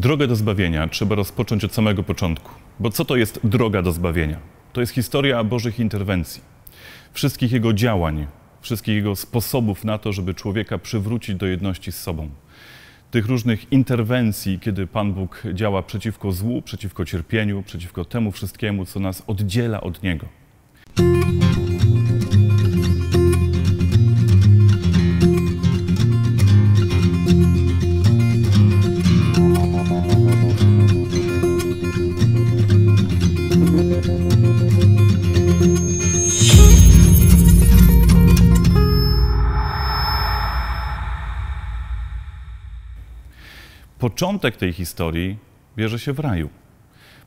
Drogę do zbawienia trzeba rozpocząć od samego początku. Bo co to jest droga do zbawienia? To jest historia Bożych interwencji, wszystkich Jego działań, wszystkich Jego sposobów na to, żeby człowieka przywrócić do jedności z sobą. Tych różnych interwencji, kiedy Pan Bóg działa przeciwko złu, przeciwko cierpieniu, przeciwko temu wszystkiemu, co nas oddziela od Niego. Początek tej historii bierze się w raju.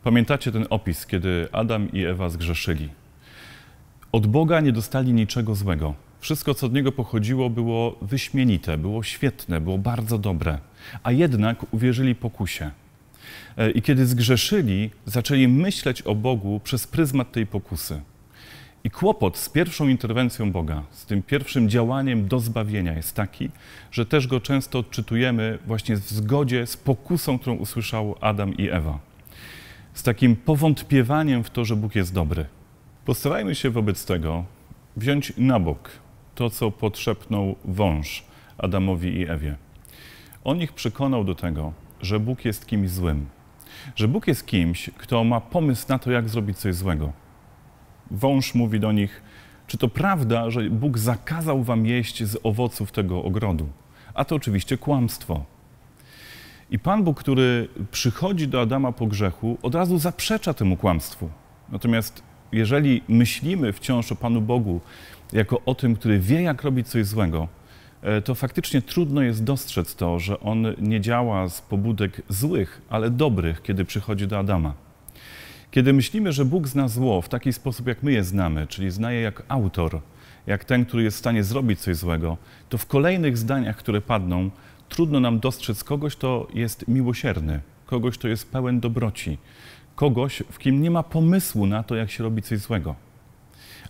Pamiętacie ten opis, kiedy Adam i Ewa zgrzeszyli. Od Boga nie dostali niczego złego. Wszystko, co od niego pochodziło, było wyśmienite, było świetne, było bardzo dobre, a jednak uwierzyli pokusie. E, I kiedy zgrzeszyli, zaczęli myśleć o Bogu przez pryzmat tej pokusy. I kłopot z pierwszą interwencją Boga, z tym pierwszym działaniem do zbawienia jest taki, że też go często odczytujemy właśnie w zgodzie z pokusą, którą usłyszał Adam i Ewa. Z takim powątpiewaniem w to, że Bóg jest dobry. Postarajmy się wobec tego wziąć na bok to, co podszepnął wąż Adamowi i Ewie. On ich przekonał do tego, że Bóg jest kimś złym, że Bóg jest kimś, kto ma pomysł na to, jak zrobić coś złego Wąż mówi do nich, czy to prawda, że Bóg zakazał wam jeść z owoców tego ogrodu? A to oczywiście kłamstwo. I Pan Bóg, który przychodzi do Adama po grzechu, od razu zaprzecza temu kłamstwu. Natomiast jeżeli myślimy wciąż o Panu Bogu jako o tym, który wie, jak robić coś złego, e, to faktycznie trudno jest dostrzec to, że on nie działa z pobudek złych, ale dobrych, kiedy przychodzi do Adama. Kiedy myślimy, że Bóg zna zło w taki sposób, jak my je znamy, czyli zna je jak autor, jak ten, który jest w stanie zrobić coś złego, to w kolejnych zdaniach, które padną, trudno nam dostrzec kogoś, kto jest miłosierny, kogoś, kto jest pełen dobroci, kogoś, w kim nie ma pomysłu na to, jak się robi coś złego.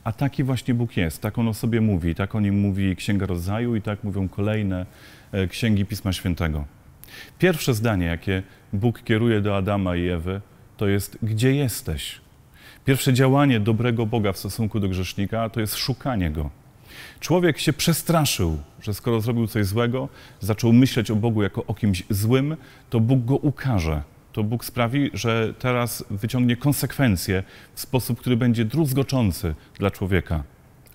A taki właśnie Bóg jest, tak on o sobie mówi, tak o nim mówi Księga Rodzaju i tak mówią kolejne e, księgi Pisma Świętego. Pierwsze zdanie, jakie Bóg kieruje do Adama i Ewy, to jest gdzie jesteś. Pierwsze działanie dobrego Boga w stosunku do grzesznika to jest szukanie go. Człowiek się przestraszył, że skoro zrobił coś złego, zaczął myśleć o Bogu jako o kimś złym, to Bóg go ukaże. To Bóg sprawi, że teraz wyciągnie konsekwencje w sposób, który będzie druzgoczący dla człowieka.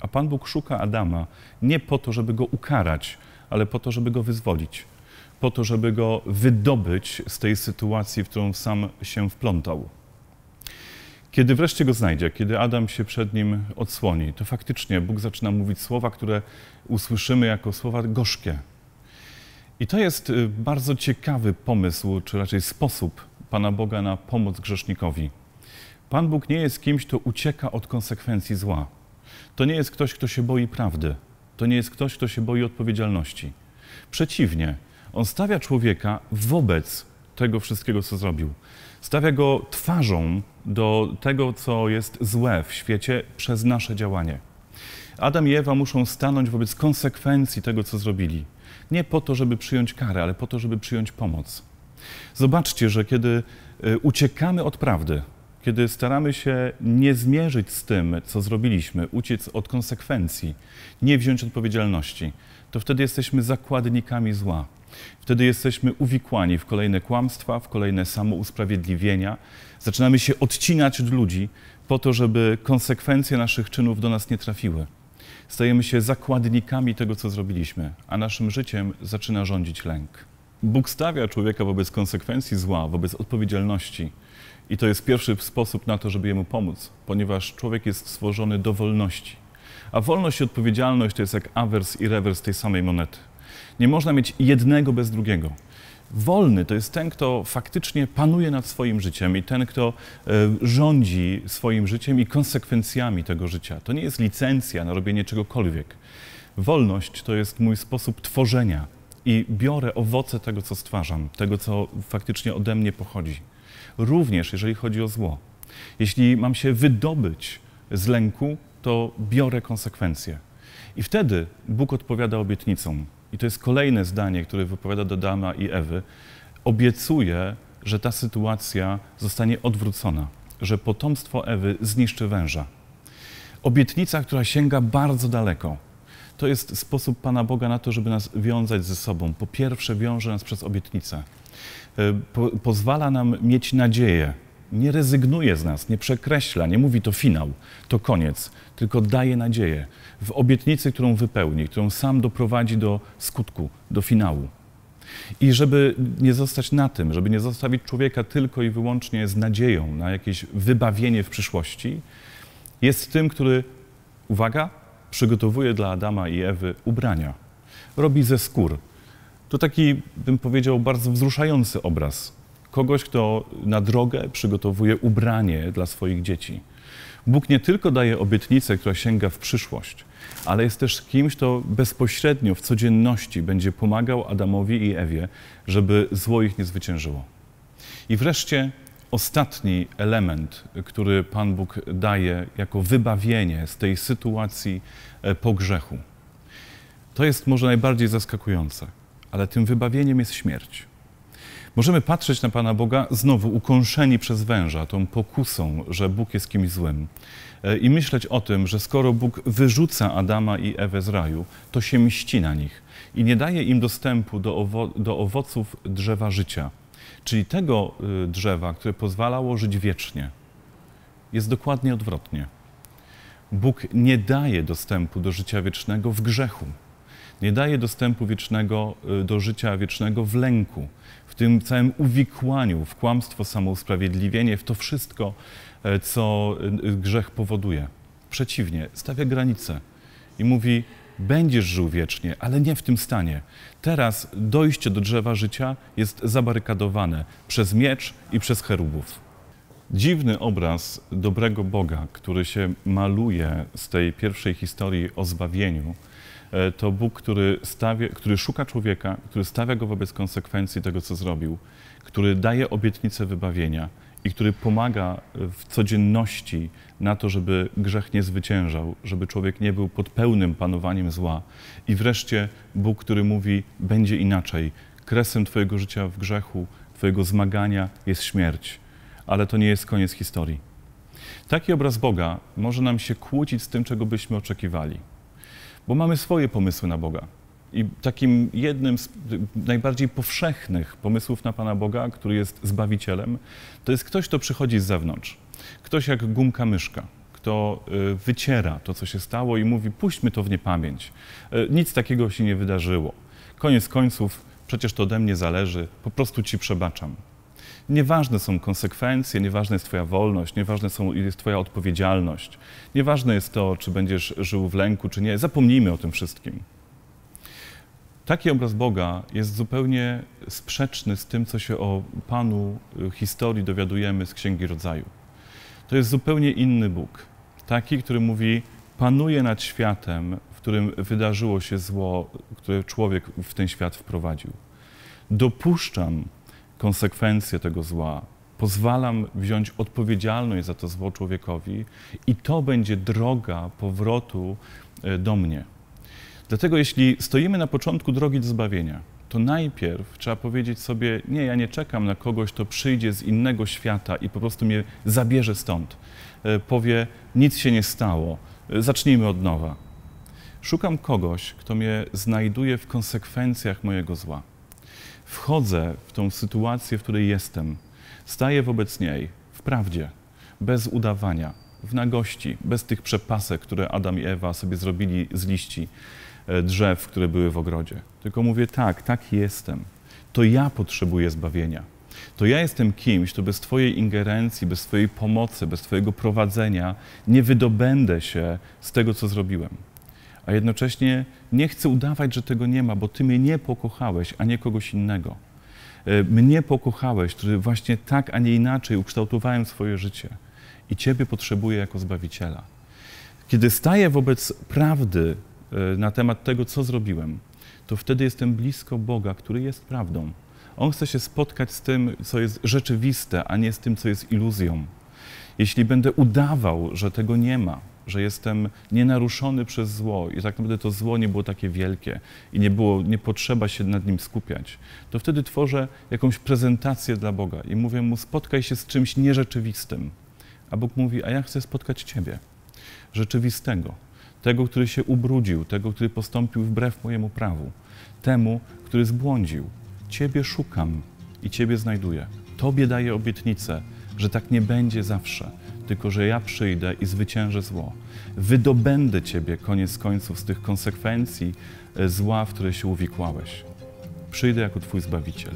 A Pan Bóg szuka Adama nie po to, żeby go ukarać, ale po to, żeby go wyzwolić po to, żeby go wydobyć z tej sytuacji, w którą sam się wplątał. Kiedy wreszcie go znajdzie, kiedy Adam się przed nim odsłoni, to faktycznie Bóg zaczyna mówić słowa, które usłyszymy jako słowa gorzkie. I to jest y, bardzo ciekawy pomysł, czy raczej sposób Pana Boga na pomoc grzesznikowi. Pan Bóg nie jest kimś, kto ucieka od konsekwencji zła. To nie jest ktoś, kto się boi prawdy. To nie jest ktoś, kto się boi odpowiedzialności. Przeciwnie, on stawia człowieka wobec tego wszystkiego, co zrobił. Stawia go twarzą do tego, co jest złe w świecie przez nasze działanie. Adam i Ewa muszą stanąć wobec konsekwencji tego, co zrobili. Nie po to, żeby przyjąć karę, ale po to, żeby przyjąć pomoc. Zobaczcie, że kiedy y, uciekamy od prawdy, kiedy staramy się nie zmierzyć z tym, co zrobiliśmy, uciec od konsekwencji, nie wziąć odpowiedzialności, to wtedy jesteśmy zakładnikami zła. Wtedy jesteśmy uwikłani w kolejne kłamstwa, w kolejne samousprawiedliwienia. Zaczynamy się odcinać od ludzi po to, żeby konsekwencje naszych czynów do nas nie trafiły. Stajemy się zakładnikami tego, co zrobiliśmy, a naszym życiem zaczyna rządzić lęk. Bóg stawia człowieka wobec konsekwencji zła, wobec odpowiedzialności. I to jest pierwszy sposób na to, żeby jemu pomóc, ponieważ człowiek jest stworzony do wolności. A wolność i odpowiedzialność to jest jak awers i rewers tej samej monety. Nie można mieć jednego bez drugiego. Wolny to jest ten, kto faktycznie panuje nad swoim życiem i ten, kto e, rządzi swoim życiem i konsekwencjami tego życia. To nie jest licencja na robienie czegokolwiek. Wolność to jest mój sposób tworzenia i biorę owoce tego, co stwarzam, tego, co faktycznie ode mnie pochodzi. Również jeżeli chodzi o zło. Jeśli mam się wydobyć z lęku, to biorę konsekwencje. I wtedy Bóg odpowiada obietnicą i to jest kolejne zdanie, które wypowiada do Dama i Ewy, obiecuje, że ta sytuacja zostanie odwrócona, że potomstwo Ewy zniszczy węża. Obietnica, która sięga bardzo daleko. To jest sposób Pana Boga na to, żeby nas wiązać ze sobą. Po pierwsze, wiąże nas przez obietnicę. E, po, pozwala nam mieć nadzieję, nie rezygnuje z nas, nie przekreśla, nie mówi to finał, to koniec, tylko daje nadzieję w obietnicy, którą wypełni, którą sam doprowadzi do skutku, do finału. I żeby nie zostać na tym, żeby nie zostawić człowieka tylko i wyłącznie z nadzieją na jakieś wybawienie w przyszłości, jest tym, który, uwaga, przygotowuje dla Adama i Ewy ubrania. Robi ze skór. To taki, bym powiedział, bardzo wzruszający obraz kogoś, kto na drogę przygotowuje ubranie dla swoich dzieci. Bóg nie tylko daje obietnicę, która sięga w przyszłość, ale jest też kimś, kto bezpośrednio w codzienności będzie pomagał Adamowi i Ewie, żeby zło ich nie zwyciężyło. I wreszcie ostatni element, który Pan Bóg daje jako wybawienie z tej sytuacji e, po grzechu. To jest może najbardziej zaskakujące, ale tym wybawieniem jest śmierć. Możemy patrzeć na Pana Boga znowu ukąszeni przez węża, tą pokusą, że Bóg jest kimś złym. E, I myśleć o tym, że skoro Bóg wyrzuca Adama i Ewę z raju, to się mści na nich i nie daje im dostępu do, owo do owoców drzewa życia, czyli tego y, drzewa, które pozwalało żyć wiecznie. Jest dokładnie odwrotnie. Bóg nie daje dostępu do życia wiecznego w grzechu. Nie daje dostępu wiecznego, y, do życia wiecznego w lęku, tym całym uwikłaniu w kłamstwo, samousprawiedliwienie, w to wszystko, e, co e, grzech powoduje. Przeciwnie, stawia granice i mówi: Będziesz żył wiecznie, ale nie w tym stanie. Teraz dojście do drzewa życia jest zabarykadowane przez miecz i przez cherubów. Dziwny obraz dobrego Boga, który się maluje z tej pierwszej historii o zbawieniu, E, to Bóg, który, stawia, który szuka człowieka, który stawia go wobec konsekwencji tego, co zrobił, który daje obietnicę wybawienia i który pomaga e, w codzienności na to, żeby grzech nie zwyciężał, żeby człowiek nie był pod pełnym panowaniem zła. I wreszcie Bóg, który mówi, będzie inaczej. Kresem Twojego życia w grzechu, Twojego zmagania jest śmierć. Ale to nie jest koniec historii. Taki obraz Boga może nam się kłócić z tym, czego byśmy oczekiwali bo mamy swoje pomysły na Boga. I takim jednym z najbardziej powszechnych pomysłów na Pana Boga, który jest Zbawicielem, to jest ktoś, kto przychodzi z zewnątrz. Ktoś jak gumka myszka, kto y, wyciera to, co się stało i mówi, puśćmy to w niepamięć. Y, nic takiego się nie wydarzyło. Koniec końców, przecież to ode mnie zależy, po prostu Ci przebaczam. Nieważne są konsekwencje, nieważna jest Twoja wolność, nieważne jest Twoja odpowiedzialność, nieważne jest to, czy będziesz żył w lęku, czy nie. Zapomnijmy o tym wszystkim. Taki obraz Boga jest zupełnie sprzeczny z tym, co się o Panu y, historii dowiadujemy z Księgi Rodzaju. To jest zupełnie inny Bóg. Taki, który mówi, panuje nad światem, w którym wydarzyło się zło, które człowiek w ten świat wprowadził. Dopuszczam, konsekwencje tego zła. Pozwalam wziąć odpowiedzialność za to zło człowiekowi i to będzie droga powrotu e, do mnie. Dlatego jeśli stoimy na początku drogi do zbawienia, to najpierw trzeba powiedzieć sobie: Nie, ja nie czekam na kogoś, kto przyjdzie z innego świata i po prostu mnie zabierze stąd. E, powie: Nic się nie stało, e, zacznijmy od nowa. Szukam kogoś, kto mnie znajduje w konsekwencjach mojego zła wchodzę w tą sytuację, w której jestem. Staję wobec niej w prawdzie, bez udawania, w nagości, bez tych przepasek, które Adam i Ewa sobie zrobili z liści e, drzew, które były w ogrodzie. Tylko mówię tak, tak jestem. To ja potrzebuję zbawienia. To ja jestem kimś, to bez Twojej ingerencji, bez Twojej pomocy, bez Twojego prowadzenia nie wydobędę się z tego, co zrobiłem a jednocześnie nie chcę udawać, że tego nie ma, bo Ty mnie nie pokochałeś, a nie kogoś innego. E, mnie pokochałeś, który właśnie tak, a nie inaczej ukształtowałem swoje życie i Ciebie potrzebuję jako Zbawiciela. Kiedy staję wobec prawdy e, na temat tego, co zrobiłem, to wtedy jestem blisko Boga, który jest prawdą. On chce się spotkać z tym, co jest rzeczywiste, a nie z tym, co jest iluzją. Jeśli będę udawał, że tego nie ma, że jestem nienaruszony przez zło i tak naprawdę to zło nie było takie wielkie i nie, było, nie potrzeba się nad nim skupiać, to wtedy tworzę jakąś prezentację dla Boga i mówię Mu spotkaj się z czymś nierzeczywistym. A Bóg mówi, a ja chcę spotkać Ciebie, rzeczywistego, tego, który się ubrudził, tego, który postąpił wbrew mojemu prawu, temu, który zbłądził. Ciebie szukam i Ciebie znajduję. Tobie daję obietnicę, że tak nie będzie zawsze, tylko że ja przyjdę i zwyciężę zło. Wydobędę Ciebie koniec końców z tych konsekwencji e, zła, w które się uwikłałeś. Przyjdę jako Twój Zbawiciel.